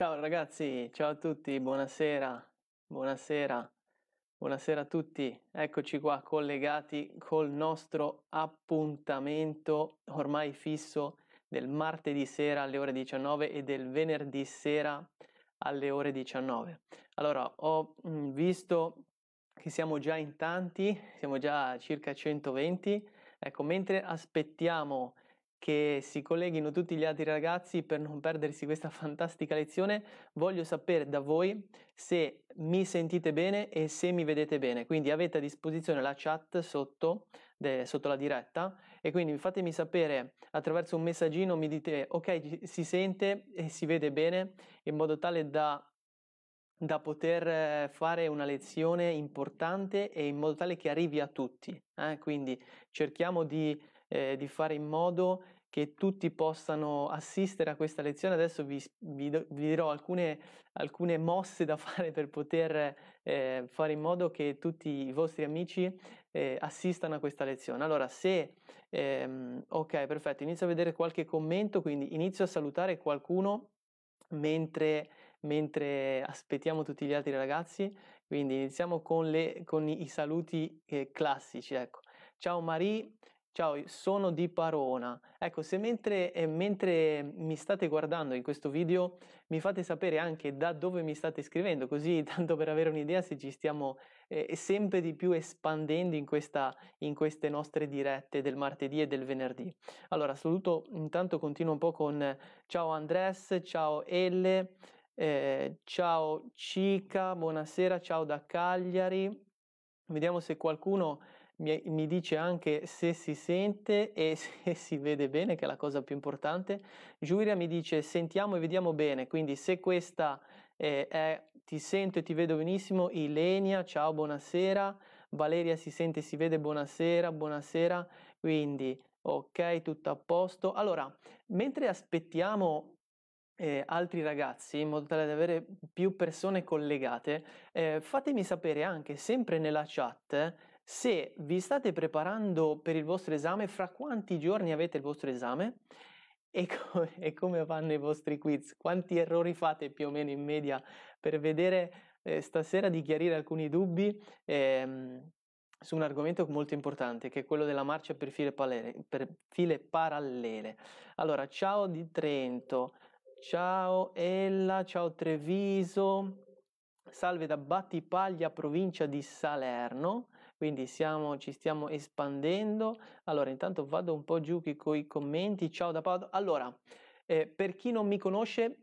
Ciao ragazzi, ciao a tutti, buonasera, buonasera, buonasera a tutti. Eccoci qua collegati col nostro appuntamento ormai fisso del martedì sera alle ore 19 e del venerdì sera alle ore 19. Allora, ho mhmm, visto che siamo già in tanti, siamo già circa 120. Ecco, mentre aspettiamo che si colleghino tutti gli altri ragazzi per non perdersi questa fantastica lezione. Voglio sapere da voi se mi sentite bene e se mi vedete bene. Quindi avete a disposizione la chat sotto, de, sotto la diretta e quindi fatemi sapere attraverso un messaggino, mi dite ok, si sente e si vede bene in modo tale da da poter fare una lezione importante e in modo tale che arrivi a tutti. Eh? Quindi cerchiamo di eh, di fare in modo che tutti possano assistere a questa lezione. Adesso vi, vi, vi dirò alcune, alcune, mosse da fare per poter eh, fare in modo che tutti i vostri amici eh, assistano a questa lezione. Allora, se ehm, ok, perfetto, inizio a vedere qualche commento, quindi inizio a salutare qualcuno mentre, mentre aspettiamo tutti gli altri ragazzi. Quindi iniziamo con, le, con i, i, saluti eh, classici. Ecco. Ciao Marie, Ciao, sono di Parona. Ecco, se mentre, eh, mentre, mi state guardando in questo video mi fate sapere anche da dove mi state scrivendo, così tanto per avere un'idea se ci stiamo eh, sempre di più espandendo in, questa, in, queste nostre dirette del martedì e del venerdì. Allora, saluto, intanto continuo un po' con ciao Andres, ciao Elle, eh, ciao Cica, buonasera, ciao da Cagliari. Vediamo se qualcuno mi, mi dice anche se si sente e se si vede bene, che è la cosa più importante. Giulia mi dice sentiamo e vediamo bene, quindi se questa eh, è ti sento e ti vedo benissimo, Ilenia, ciao, buonasera, Valeria si sente e si vede, buonasera, buonasera, quindi ok, tutto a posto. Allora, mentre aspettiamo eh, altri ragazzi in modo tale da avere più persone collegate, eh, fatemi sapere anche sempre nella chat se vi state preparando per il vostro esame, fra quanti giorni avete il vostro esame e, co- e come vanno i vostri quiz, quanti errori fate più o meno in media per vedere eh, stasera di chiarire alcuni dubbi ehm, su un argomento molto importante che è quello della marcia per file, palere, per file parallele. Allora, ciao di Trento, ciao Ella, ciao Treviso. Salve da Battipaglia, provincia di Salerno quindi siamo, ci stiamo espandendo. Allora, intanto vado un po' giù con i commenti. Ciao da Paolo. Allora, eh, per chi non mi conosce,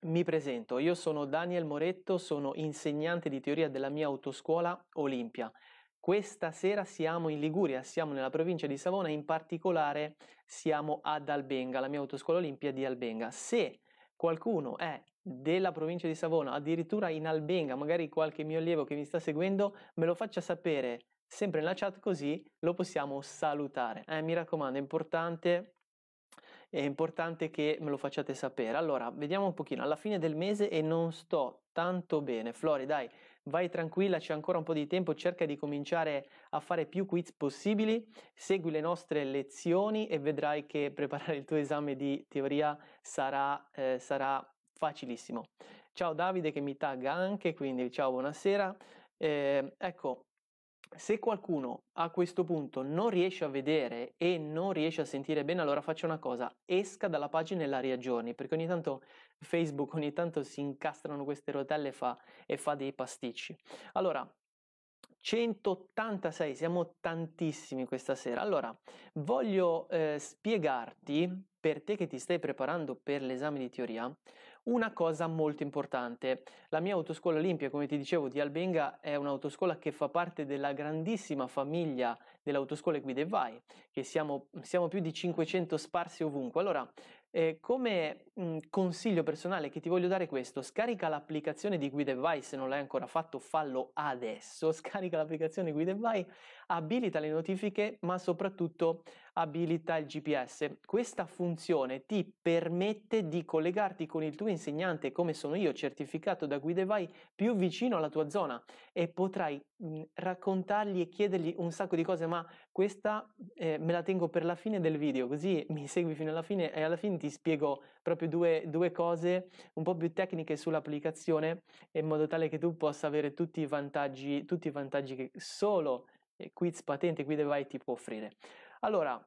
mi presento, io sono Daniel Moretto, sono insegnante di teoria della mia autoscuola Olimpia. Questa sera siamo in Liguria, siamo nella provincia di Savona, in particolare siamo ad Albenga, la mia autoscuola Olimpia di Albenga. Se qualcuno è della provincia di Savona, addirittura in Albenga, magari qualche mio allievo che mi sta seguendo, me lo faccia sapere sempre nella chat così lo possiamo salutare. Eh, mi raccomando, è importante, è importante che me lo facciate sapere. Allora, vediamo un pochino, alla fine del mese e non sto tanto bene. Flori, dai, vai tranquilla, c'è ancora un po' di tempo, cerca di cominciare a fare più quiz possibili, segui le nostre lezioni e vedrai che preparare il tuo esame di teoria sarà, eh, sarà facilissimo. Ciao Davide che mi tagga anche, quindi ciao, buonasera. Eh, ecco, se qualcuno a questo punto non riesce a vedere e non riesce a sentire bene, allora faccia una cosa, esca dalla pagina e la riaggiorni, perché ogni tanto Facebook ogni tanto si incastrano queste rotelle fa, e fa dei pasticci. Allora, 186, siamo tantissimi questa sera. Allora, voglio eh, spiegarti, per te che ti stai preparando per l'esame di teoria, una cosa molto importante. La mia autoscuola Olimpia, come ti dicevo, di Albenga è un'autoscuola che fa parte della grandissima famiglia delle autoscuole Guide Vai, che siamo, siamo, più di 500 sparsi ovunque. Allora, eh, come mh, mm, consiglio personale che ti voglio dare questo, scarica l'applicazione di Guide Vai, se non l'hai ancora fatto, fallo adesso, scarica l'applicazione Guide Vai, abilita le notifiche, ma soprattutto abilita il GPS. Questa funzione ti permette di collegarti con il tuo insegnante, come sono io, certificato da Guidevai, più vicino alla tua zona e potrai raccontargli e chiedergli un sacco di cose, ma questa eh, me la tengo per la fine del video, così mi segui fino alla fine e alla fine ti spiego proprio due, due cose un po' più tecniche sull'applicazione in modo tale che tu possa avere tutti i vantaggi, tutti i vantaggi che solo eh, Quiz Patente Guidevai ti può offrire. Allora,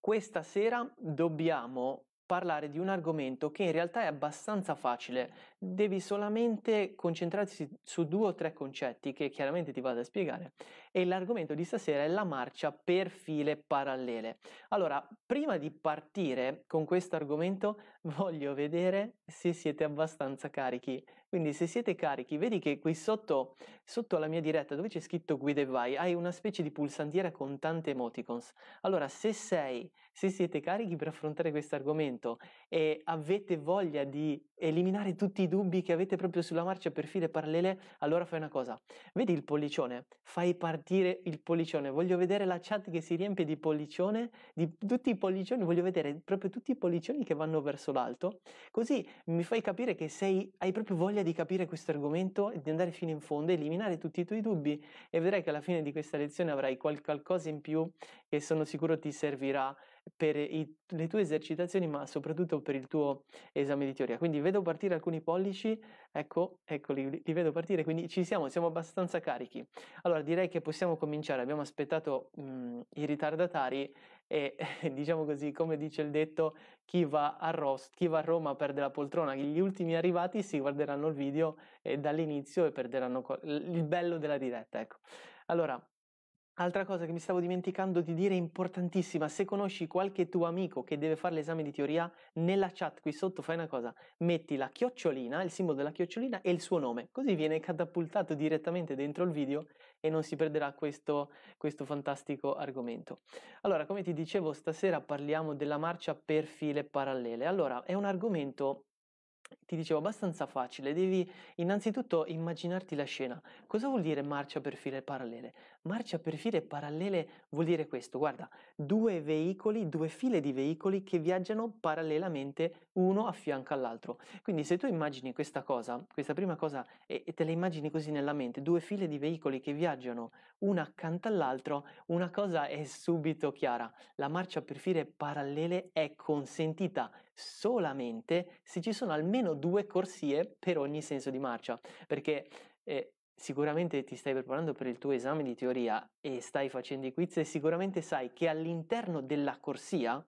questa sera dobbiamo parlare di un argomento che in realtà è abbastanza facile, devi solamente concentrarti su due o tre concetti che chiaramente ti vado a spiegare e l'argomento di stasera è la marcia per file parallele. Allora, prima di partire con questo argomento voglio vedere se siete abbastanza carichi. Quindi se siete carichi, vedi che qui sotto, sotto la mia diretta dove c'è scritto guida e vai, hai una specie di pulsantiera con tante emoticons. Allora, se sei, se siete carichi per affrontare questo argomento e avete voglia di eliminare tutti i dubbi che avete proprio sulla marcia per file parallele, allora fai una cosa. Vedi il pollicione, fai partire il pollicione. Voglio vedere la chat che si riempie di pollicione, di tutti i pollicioni, voglio vedere proprio tutti i pollicioni che vanno verso l'alto. Così mi fai capire che sei, hai proprio voglia di capire questo argomento e di andare fino in fondo, eliminare tutti i tuoi dubbi e vedrai che alla fine di questa lezione avrai qualcosa in più che sono sicuro ti servirà per i, le tue esercitazioni, ma soprattutto per il tuo esame di teoria. Quindi vedo partire alcuni pollici, ecco, eccoli, li vedo partire, quindi ci siamo, siamo abbastanza carichi. Allora direi che possiamo cominciare, abbiamo aspettato mh, mhmm, i ritardatari e diciamo così, come dice il detto, chi va a, Rost, chi va a Roma perde la poltrona, gli ultimi arrivati si guarderanno il video eh, dall'inizio e perderanno il bello della diretta, ecco. Allora, Altra cosa che mi stavo dimenticando di dire è importantissima, se conosci qualche tuo amico che deve fare l'esame di teoria, nella chat qui sotto fai una cosa, metti la chiocciolina, il simbolo della chiocciolina e il suo nome, così viene catapultato direttamente dentro il video e non si perderà questo, questo fantastico argomento. Allora, come ti dicevo, stasera parliamo della marcia per file parallele. Allora, è un argomento ti dicevo, abbastanza facile. Devi innanzitutto immaginarti la scena. Cosa vuol dire marcia per file parallele? Marcia per file parallele vuol dire questo, guarda, due veicoli, due file di veicoli che viaggiano parallelamente uno a fianco all'altro. Quindi se tu immagini questa cosa, questa prima cosa, e, te la immagini così nella mente, due file di veicoli che viaggiano uno accanto all'altro, una cosa è subito chiara. La marcia per file parallele è consentita solamente se ci sono almeno due corsie per ogni senso di marcia, perché eh, sicuramente ti stai preparando per il tuo esame di teoria e stai facendo i quiz e sicuramente sai che all'interno della corsia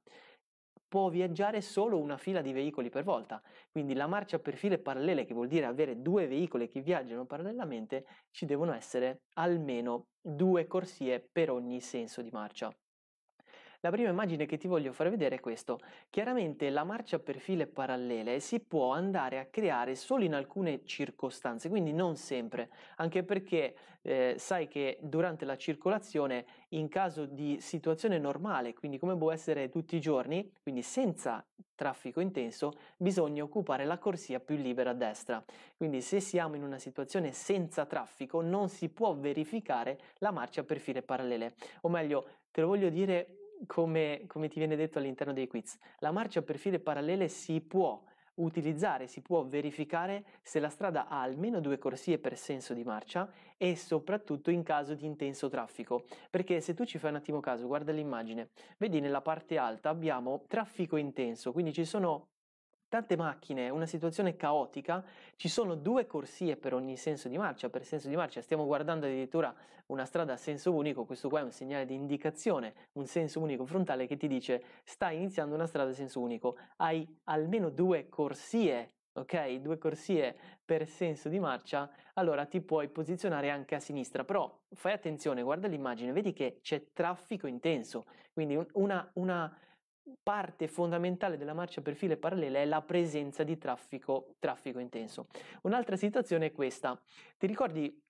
può viaggiare solo una fila di veicoli per volta, quindi la marcia per file parallele, che vuol dire avere due veicoli che viaggiano parallelamente, ci devono essere almeno due corsie per ogni senso di marcia. La prima immagine che ti voglio far vedere è questo. Chiaramente la marcia per file parallele si può andare a creare solo in alcune circostanze, quindi non sempre, anche perché eh, sai che durante la circolazione, in caso di situazione normale, quindi come può essere tutti i giorni, quindi senza traffico intenso, bisogna occupare la corsia più libera a destra. Quindi se siamo in una situazione senza traffico non si può verificare la marcia per file parallele, o meglio, te lo voglio dire come, come ti viene detto all'interno dei quiz, la marcia per file parallele si può utilizzare, si può verificare se la strada ha almeno due corsie per senso di marcia e soprattutto in caso di intenso traffico, perché se tu ci fai un attimo caso, guarda l'immagine, vedi nella parte alta abbiamo traffico intenso, quindi ci sono tante macchine, una situazione caotica, ci sono due corsie per ogni senso di marcia, per senso di marcia stiamo guardando addirittura una strada a senso unico, questo qua è un segnale di indicazione, un senso unico frontale che ti dice stai iniziando una strada a senso unico, hai almeno due corsie ok? Due corsie per senso di marcia, allora ti puoi posizionare anche a sinistra, però fai attenzione, guarda l'immagine, vedi che c'è traffico intenso, quindi una, una, parte fondamentale della marcia per file parallele è la presenza di traffico, traffico intenso. Un'altra situazione è questa. Ti ricordi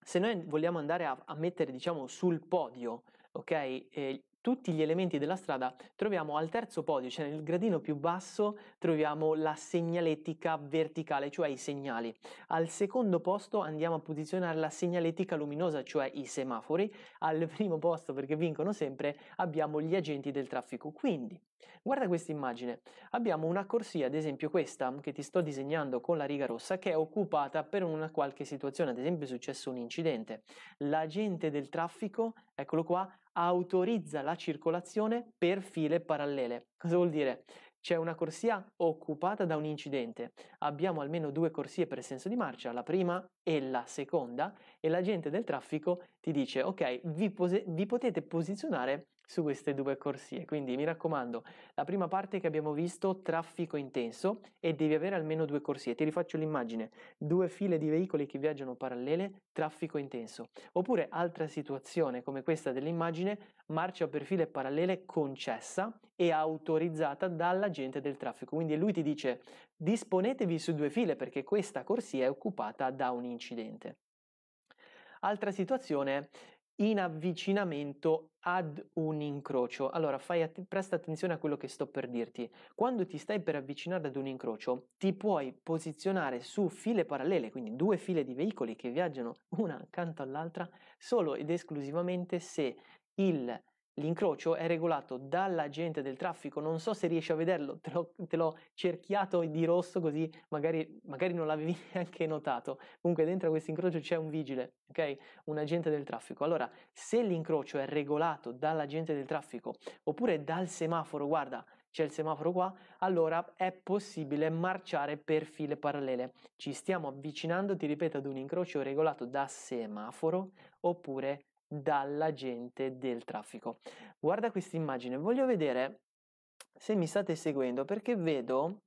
se noi vogliamo andare a, a mettere diciamo, sul podio ok, eh, tutti gli elementi della strada, troviamo al terzo podio, cioè nel gradino più basso, troviamo la segnaletica verticale, cioè i segnali. Al secondo posto andiamo a posizionare la segnaletica luminosa, cioè i semafori. Al primo posto, perché vincono sempre, abbiamo gli agenti del traffico. Quindi, Guarda questa immagine, abbiamo una corsia, ad esempio questa mm, che ti sto disegnando con la riga rossa, che è occupata per una qualche situazione, ad esempio è successo un incidente. L'agente del traffico, eccolo qua, autorizza la circolazione per file parallele. Cosa vuol dire? C'è una corsia occupata da un incidente, abbiamo almeno due corsie per senso di marcia, la prima e la seconda, e l'agente del traffico ti dice ok, vi, vi potete posizionare su queste due corsie. Quindi mi raccomando, la prima parte che abbiamo visto, traffico intenso e devi avere almeno due corsie. Ti rifaccio l'immagine, due file di veicoli che viaggiano parallele, traffico intenso. Oppure altra situazione come questa dell'immagine, marcia per file parallele concessa e autorizzata dall'agente del traffico. Quindi lui ti dice disponetevi su due file perché questa corsia è occupata da un incidente. Altra situazione in avvicinamento ad un incrocio. Allora, att- presta attenzione a quello che sto per dirti. Quando ti stai per avvicinare ad un incrocio, ti puoi posizionare su file parallele, quindi due file di veicoli che viaggiano una accanto all'altra, solo ed esclusivamente se il L'incrocio è regolato dall'agente del traffico, non so se riesci a vederlo, te l'ho, te l'ho cerchiato di rosso così magari, magari, non l'avevi neanche notato. Comunque dentro a questo incrocio c'è un vigile, ok? Un agente del traffico. Allora, se l'incrocio è regolato dall'agente del traffico oppure dal semaforo, guarda, c'è il semaforo qua, allora è possibile marciare per file parallele. Ci stiamo avvicinando, ti ripeto, ad un incrocio regolato da semaforo oppure dalla gente del traffico. Guarda questa immagine, voglio vedere se mi state seguendo perché vedo,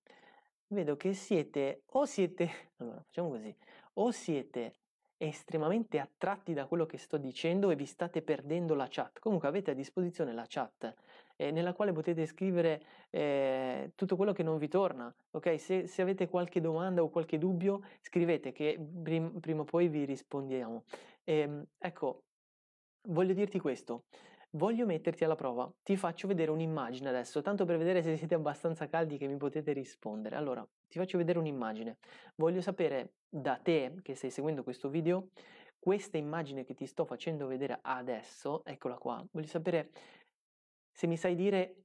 vedo che siete o siete, allora facciamo così, o siete estremamente attratti da quello che sto dicendo e vi state perdendo la chat. Comunque avete a disposizione la chat eh, nella quale potete scrivere eh, tutto quello che non vi torna. Ok, se, se avete qualche domanda o qualche dubbio, scrivete che prim- prima o poi vi rispondiamo. E, ehm, ecco, Voglio dirti questo, voglio metterti alla prova, ti faccio vedere un'immagine adesso, tanto per vedere se siete abbastanza caldi che mi potete rispondere. Allora, ti faccio vedere un'immagine, voglio sapere da te che stai seguendo questo video, questa immagine che ti sto facendo vedere adesso, eccola qua, voglio sapere se mi sai dire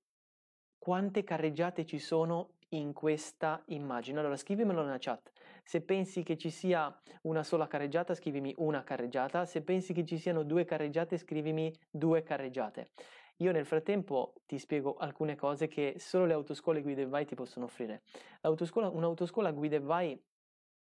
quante carreggiate ci sono in questa immagine. Allora scrivimelo nella chat. Se pensi che ci sia una sola carreggiata, scrivimi una carreggiata. Se pensi che ci siano due carreggiate, scrivimi due carreggiate. Io nel frattempo ti spiego alcune cose che solo le autoscuole guida e vai ti possono offrire. L'autoscuola, Un'autoscuola guida e vai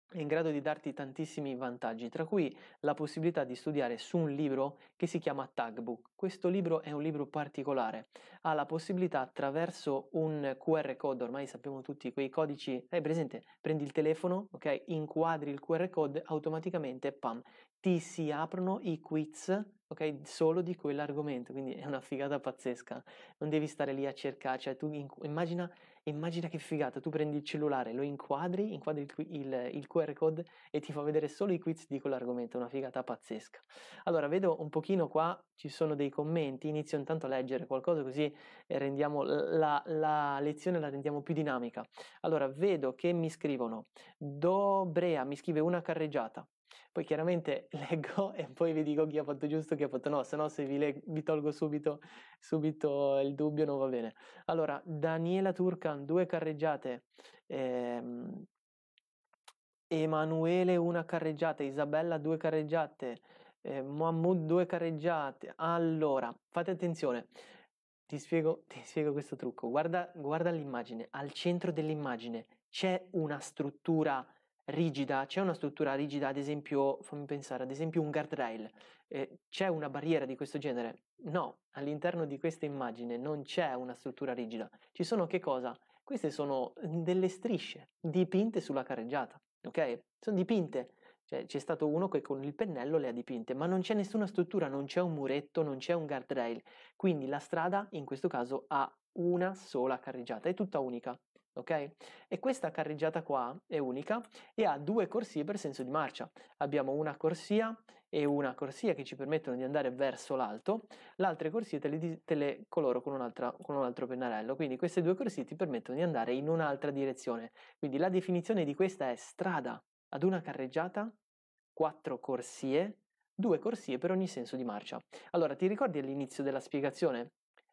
è in grado di darti tantissimi vantaggi, tra cui la possibilità di studiare su un libro che si chiama Tagbook. Questo libro è un libro particolare, ha la possibilità attraverso un QR code, ormai sappiamo tutti quei codici, hai presente, prendi il telefono, ok, inquadri il QR code, automaticamente, pam, ti si aprono i quiz ok? Solo di quell'argomento, quindi è una figata pazzesca. Non devi stare lì a cercare, cioè tu immagina Immagina che figata, tu prendi il cellulare, lo inquadri, inquadri il, il, il QR code e ti fa vedere solo i quiz di quell'argomento, una figata pazzesca. Allora, vedo un pochino qua, ci sono dei commenti, inizio intanto a leggere qualcosa così eh, rendiamo la, la lezione la rendiamo più dinamica. Allora, vedo che mi scrivono, Dobrea mi scrive una carreggiata, poi chiaramente leggo e poi vi dico chi ha fatto giusto, chi ha fatto no, se no se vi, leg- vi tolgo subito, subito, il dubbio non va bene. Allora, Daniela Turcan, due carreggiate, ehm, Emanuele una carreggiata, Isabella due carreggiate, eh, Mahmoud due carreggiate. Allora, fate attenzione, ti spiego, ti spiego questo trucco. Guarda, guarda l'immagine, al centro dell'immagine c'è una struttura rigida, c'è una struttura rigida, ad esempio, fammi pensare, ad esempio un guardrail, eh, c'è una barriera di questo genere? No, all'interno di questa immagine non c'è una struttura rigida, ci sono che cosa? Queste sono mm, delle strisce dipinte sulla carreggiata, ok? Sono dipinte, cioè, c'è stato uno che con il pennello le ha dipinte, ma non c'è nessuna struttura, non c'è un muretto, non c'è un guardrail, quindi la strada in questo caso ha una sola carreggiata, è tutta unica, ok? E questa carreggiata qua è unica e ha due corsie per senso di marcia. Abbiamo una corsia e una corsia che ci permettono di andare verso l'alto, l'altra corsia te le, te le coloro con, con un altro pennarello, quindi queste due corsie ti permettono di andare in un'altra direzione. Quindi la definizione di questa è strada ad una carreggiata, quattro corsie, due corsie per ogni senso di marcia. Allora, ti ricordi all'inizio della spiegazione?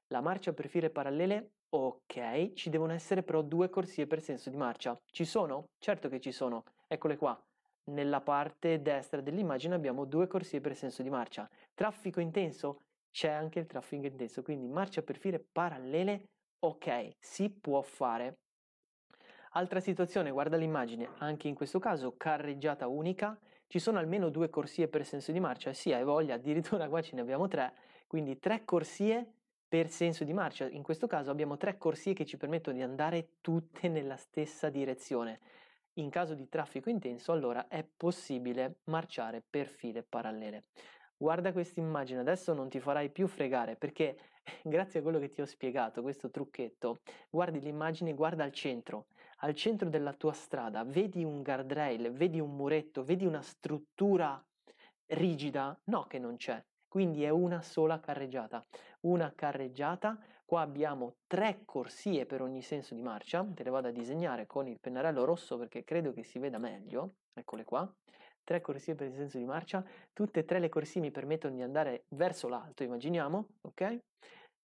La marcia per file parallele Ok, ci devono essere però due corsie per senso di marcia. Ci sono? Certo che ci sono. Eccole qua. Nella parte destra dell'immagine abbiamo due corsie per senso di marcia. Traffico intenso? C'è anche il traffico intenso, quindi marcia per file parallele? Ok, si può fare. Altra situazione, guarda l'immagine, anche in questo caso carreggiata unica, ci sono almeno due corsie per senso di marcia, sì hai voglia, addirittura qua ce ne abbiamo tre, quindi tre corsie per senso di marcia. In questo caso abbiamo tre corsie che ci permettono di andare tutte nella stessa direzione. In caso di traffico intenso, allora è possibile marciare per file parallele. Guarda questa immagine, adesso non ti farai più fregare perché grazie a quello che ti ho spiegato, questo trucchetto, guardi l'immagine, guarda al centro, al centro della tua strada, vedi un guardrail, vedi un muretto, vedi una struttura rigida? No che non c'è, quindi è una sola carreggiata. Una carreggiata, qua abbiamo tre corsie per ogni senso di marcia, te le vado a disegnare con il pennarello rosso perché credo che si veda meglio, eccole qua, tre corsie per il senso di marcia, tutte e tre le corsie mi permettono di andare verso l'alto, immaginiamo, ok?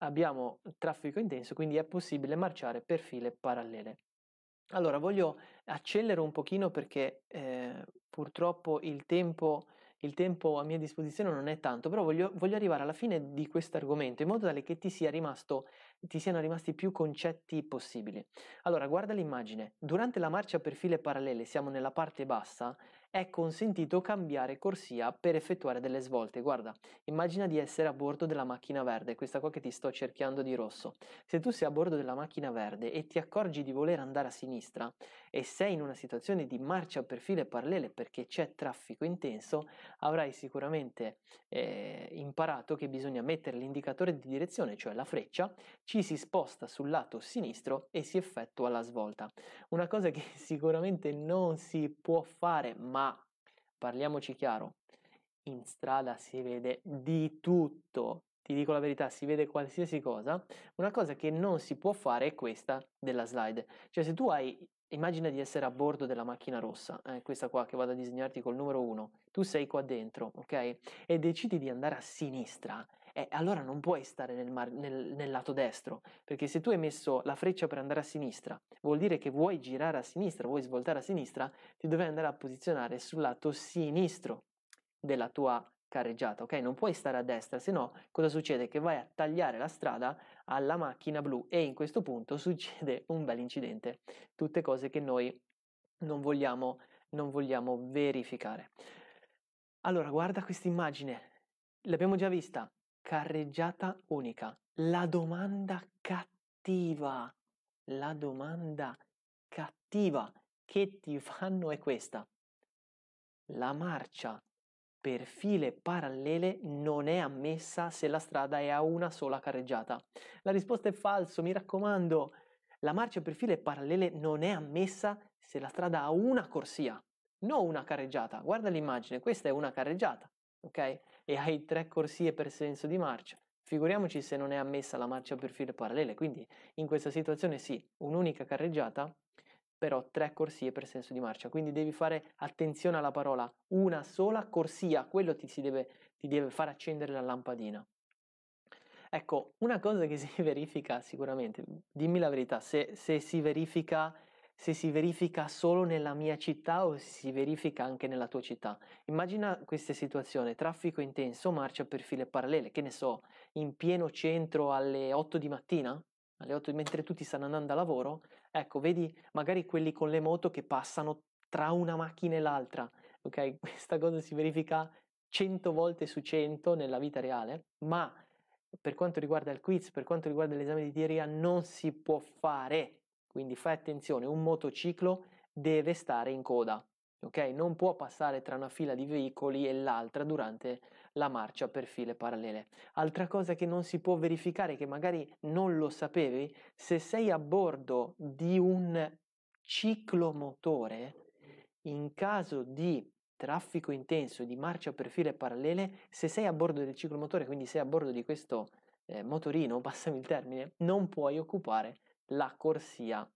Abbiamo traffico intenso, quindi è possibile marciare per file parallele. Allora, voglio accelerare un pochino perché eh, purtroppo il tempo il tempo a mia disposizione non è tanto, però voglio, voglio arrivare alla fine di questo argomento in modo tale che ti sia rimasto ti siano rimasti più concetti possibili. Allora, guarda l'immagine. Durante la marcia per file parallele, siamo nella parte bassa, è consentito cambiare corsia per effettuare delle svolte. Guarda, immagina di essere a bordo della macchina verde, questa qua che ti sto cerchiando di rosso. Se tu sei a bordo della macchina verde e ti accorgi di voler andare a sinistra e sei in una situazione di marcia per file parallele perché c'è traffico intenso, avrai sicuramente eh, imparato che bisogna mettere l'indicatore di direzione, cioè la freccia, ci si sposta sul lato sinistro e si effettua la svolta. Una cosa che sicuramente non si può fare, ma parliamoci chiaro, in strada si vede di tutto. Ti dico la verità, si vede qualsiasi cosa. Una cosa che non si può fare è questa della slide. Cioè se tu hai Immagina di essere a bordo della macchina rossa, eh, questa qua che vado a disegnarti col numero 1. Tu sei qua dentro, ok? E decidi di andare a sinistra eh, allora non puoi stare nel, mar- nel, nel lato destro, perché se tu hai messo la freccia per andare a sinistra, vuol dire che vuoi girare a sinistra, vuoi svoltare a sinistra, ti devi andare a posizionare sul lato sinistro della tua carreggiata, ok? Non puoi stare a destra, se no cosa succede? Che vai a tagliare la strada alla macchina blu e in questo punto succede un bel incidente, tutte cose che noi non vogliamo, non vogliamo verificare. Allora, guarda questa immagine, l'abbiamo già vista, carreggiata unica. La domanda cattiva, la domanda cattiva che ti fanno è questa. La marcia per file parallele non è ammessa se la strada è a una sola carreggiata. La risposta è falso, mi raccomando. La marcia per file parallele non è ammessa se la strada ha una corsia, non una carreggiata. Guarda l'immagine, questa è una carreggiata, ok? e hai tre corsie per senso di marcia. Figuriamoci se non è ammessa la marcia per file parallele, quindi in questa situazione sì, un'unica carreggiata, però tre corsie per senso di marcia, quindi devi fare attenzione alla parola una sola corsia, quello ti, deve, ti deve far accendere la lampadina. Ecco, una cosa che si verifica sicuramente, dimmi la verità, se, se si verifica se si verifica solo nella mia città o se si verifica anche nella tua città. Immagina questa situazione, traffico intenso, marcia per file parallele, che ne so, in pieno centro alle 8 di mattina, alle 8, mentre tutti stanno andando a lavoro, ecco, vedi magari quelli con le moto che passano tra una macchina e l'altra, ok? Questa cosa si verifica 100 volte su 100 nella vita reale, ma per quanto riguarda il quiz, per quanto riguarda l'esame di diaria, non si può fare quindi fai attenzione, un motociclo deve stare in coda, ok? Non può passare tra una fila di veicoli e l'altra durante la marcia per file parallele. Altra cosa che non si può verificare, che magari non lo sapevi, se sei a bordo di un ciclomotore, in caso di traffico intenso, di marcia per file parallele, se sei a bordo del ciclomotore, quindi sei a bordo di questo eh, motorino, passami il termine, non puoi occupare la corsia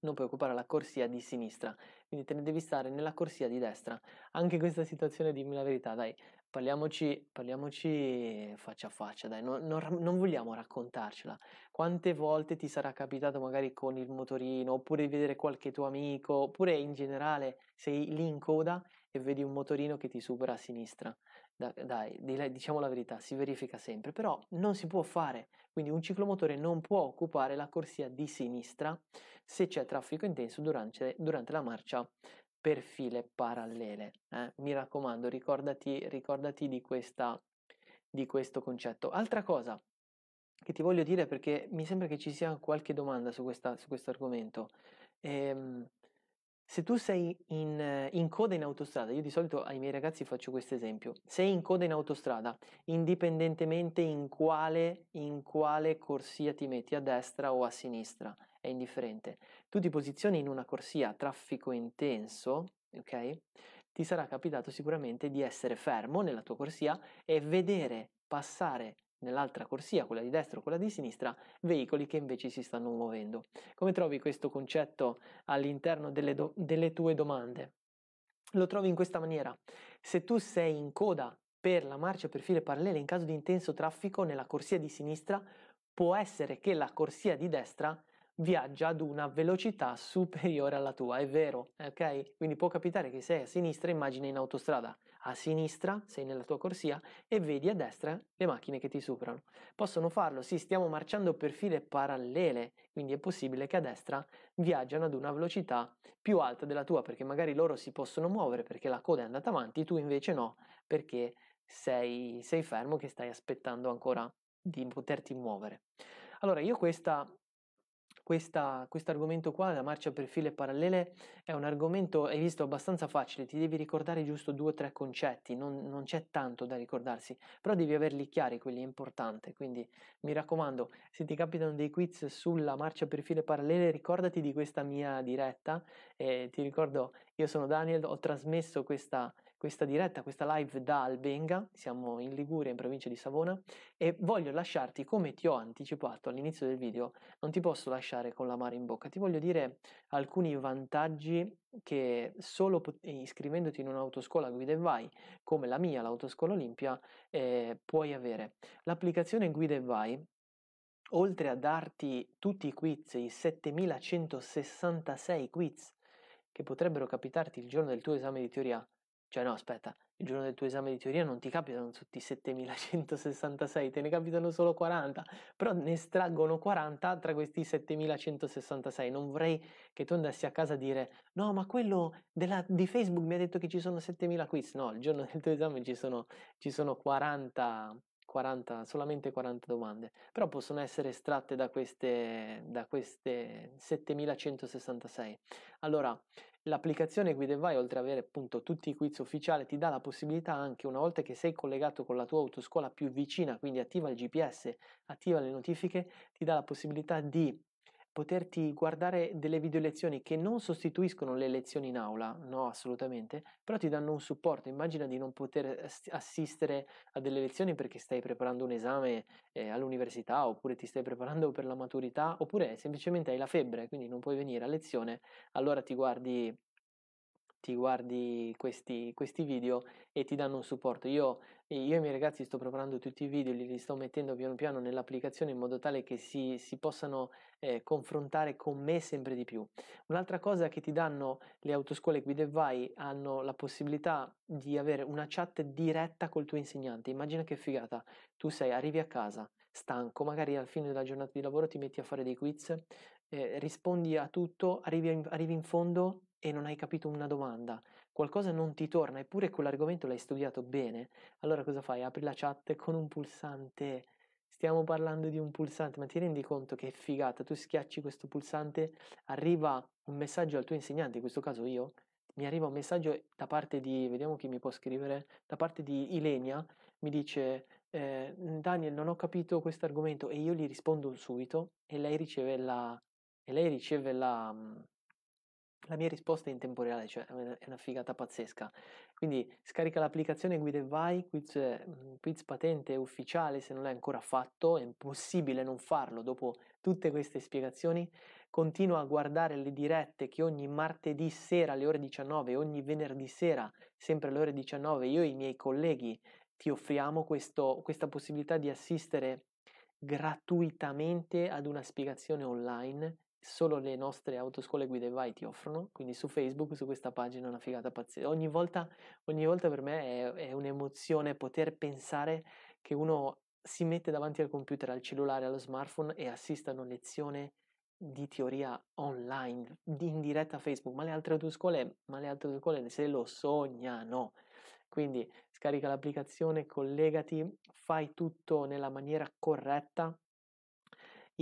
non puoi occupare la corsia di sinistra, quindi te ne devi stare nella corsia di destra. Anche questa situazione, dimmi la verità, dai, parliamoci, parliamoci faccia a faccia, dai, non, non, non, vogliamo raccontarcela. Quante volte ti sarà capitato magari con il motorino, oppure di vedere qualche tuo amico, oppure in generale sei lì in coda e vedi un motorino che ti supera a sinistra dai, diciamo la verità, si verifica sempre, però non si può fare, quindi un ciclomotore non può occupare la corsia di sinistra se c'è traffico intenso durante, durante, la marcia per file parallele. Eh? Mi raccomando, ricordati, ricordati di, questa, di questo concetto. Altra cosa che ti voglio dire perché mi sembra che ci sia qualche domanda su, su questo argomento. Ehm, se tu sei in, in, coda in autostrada, io di solito ai miei ragazzi faccio questo esempio, sei in coda in autostrada, indipendentemente in quale, in quale corsia ti metti, a destra o a sinistra, è indifferente, tu ti posizioni in una corsia a traffico intenso, ok? Ti sarà capitato sicuramente di essere fermo nella tua corsia e vedere passare nell'altra corsia, quella di destra o quella di sinistra, veicoli che invece si stanno muovendo. Come trovi questo concetto all'interno delle, do- delle tue domande? Lo trovi in questa maniera. Se tu sei in coda per la marcia per file parallele in caso di intenso traffico nella corsia di sinistra, può essere che la corsia di destra viaggia ad una velocità superiore alla tua, è vero, ok? Quindi può capitare che sei a sinistra immagina in autostrada, a sinistra sei nella tua corsia e vedi a destra le macchine che ti superano. Possono farlo, sì, stiamo marciando per file parallele, quindi è possibile che a destra viaggiano ad una velocità più alta della tua, perché magari loro si possono muovere perché la coda è andata avanti, tu invece no, perché sei, sei fermo che stai aspettando ancora di poterti muovere. Allora, io questa questo argomento qua, la marcia per file parallele, è un argomento, hai visto, abbastanza facile, ti devi ricordare giusto due o tre concetti, non, non c'è tanto da ricordarsi, però devi averli chiari, quelli importanti, quindi mi raccomando, se ti capitano dei quiz sulla marcia per file parallele, ricordati di questa mia diretta, eh, ti ricordo, io sono Daniel, ho trasmesso questa questa diretta, questa live da Albenga, siamo in Liguria, in provincia di Savona, e voglio lasciarti, come ti ho anticipato all'inizio del video, non ti posso lasciare con la mare in bocca, ti voglio dire alcuni vantaggi che solo iscrivendoti in un'autoscuola guida e vai, come la mia, l'autoscuola Olimpia, eh, puoi avere. L'applicazione guida e vai oltre a darti tutti i quiz, i 7166 quiz che potrebbero capitarti il giorno del tuo esame di teoria, cioè no, aspetta, il giorno del tuo esame di teoria non ti capitano tutti i 7166, te ne capitano solo 40, però ne estraggono 40 tra questi 7166. Non vorrei che tu andassi a casa a dire no, ma quello della, di Facebook mi ha detto che ci sono 7000 quiz. No, il giorno del tuo esame ci sono, ci sono 40 40, solamente 40 domande, però possono essere estratte da queste, da queste 7166. Allora, l'applicazione GuideVai, oltre ad avere appunto tutti i quiz ufficiali, ti dà la possibilità anche, una volta che sei collegato con la tua autoscuola più vicina, quindi attiva il GPS, attiva le notifiche, ti dà la possibilità di poterti guardare delle video lezioni che non sostituiscono le lezioni in aula, no assolutamente, però ti danno un supporto, immagina di non poter assistere a delle lezioni perché stai preparando un esame eh, all'università oppure ti stai preparando per la maturità oppure semplicemente hai la febbre, quindi non puoi venire a lezione, allora ti guardi ti guardi questi, questi, video e ti danno un supporto. Io e io e i miei ragazzi sto preparando tutti i video, li, li sto mettendo piano piano nell'applicazione in modo tale che si, si possano eh, confrontare con me sempre di più. Un'altra cosa che ti danno le autoscuole Guide Vai hanno la possibilità di avere una chat diretta col tuo insegnante. Immagina che figata, tu sei, arrivi a casa, stanco, magari al fine della giornata di lavoro ti metti a fare dei quiz, eh, rispondi a tutto, arrivi in, arrivi in fondo e non hai capito una domanda qualcosa non ti torna, eppure quell'argomento l'hai studiato bene, allora cosa fai? Apri la chat con un pulsante. Stiamo parlando di un pulsante, ma ti rendi conto che figata? Tu schiacci questo pulsante, arriva un messaggio al tuo insegnante, in questo caso io, mi arriva un messaggio da parte di, vediamo chi mi può scrivere, da parte di Ilenia, mi dice eh, Daniel non ho capito questo argomento e io gli rispondo subito e lei riceve la, e lei riceve la, mhmm, la mia risposta è in tempo reale, cioè è una figata pazzesca. Quindi scarica l'applicazione Guide Vai, quiz, mm, quiz patente ufficiale se non l'hai ancora fatto, è impossibile non farlo dopo tutte queste spiegazioni. Continua a guardare le dirette che ogni martedì sera alle ore 19, ogni venerdì sera sempre alle ore 19, io e i miei colleghi ti offriamo questo, questa possibilità di assistere gratuitamente ad una spiegazione online solo le nostre autoscuole guide vai ti offrono, quindi su Facebook, su questa pagina è una figata pazzesca. Ogni volta, ogni volta per me è, è un'emozione poter pensare che uno si mette davanti al computer, al cellulare, allo smartphone e assista a una lezione di teoria online, in diretta a Facebook, ma le altre autoscuole, ma le altre autoscuole se lo sognano. Quindi scarica l'applicazione, collegati, fai tutto nella maniera corretta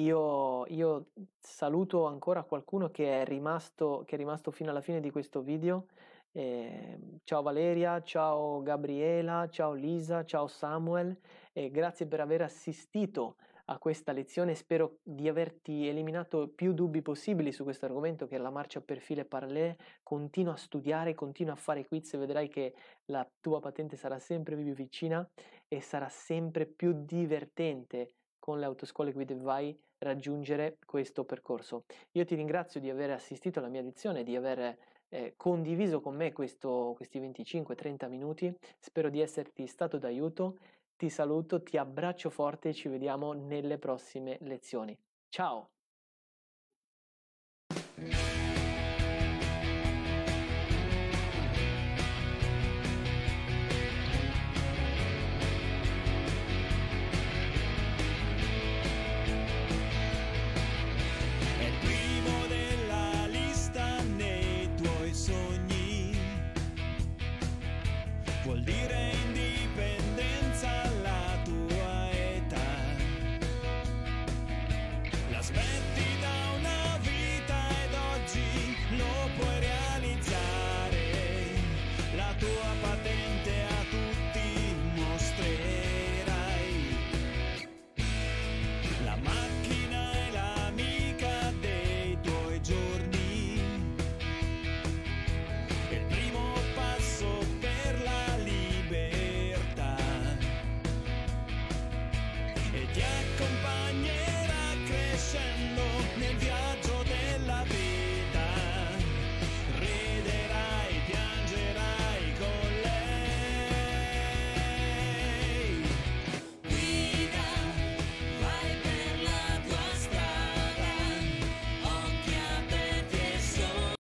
io, io, saluto ancora qualcuno che è, rimasto, che è rimasto fino alla fine di questo video. Eh, ciao Valeria, ciao Gabriela, ciao Lisa, ciao Samuel. Eh, grazie per aver assistito a questa lezione. Spero di averti eliminato più dubbi possibili su questo argomento che è la marcia per file parallele. Continua a studiare, continua a fare quiz e vedrai che la tua patente sarà sempre più vicina e sarà sempre più divertente con le autoscuole guide vai raggiungere questo percorso. Io ti ringrazio di aver assistito alla mia lezione, di aver eh, condiviso con me questo, questi 25-30 minuti, spero di esserti stato d'aiuto, ti saluto, ti abbraccio forte e ci vediamo nelle prossime lezioni. Ciao!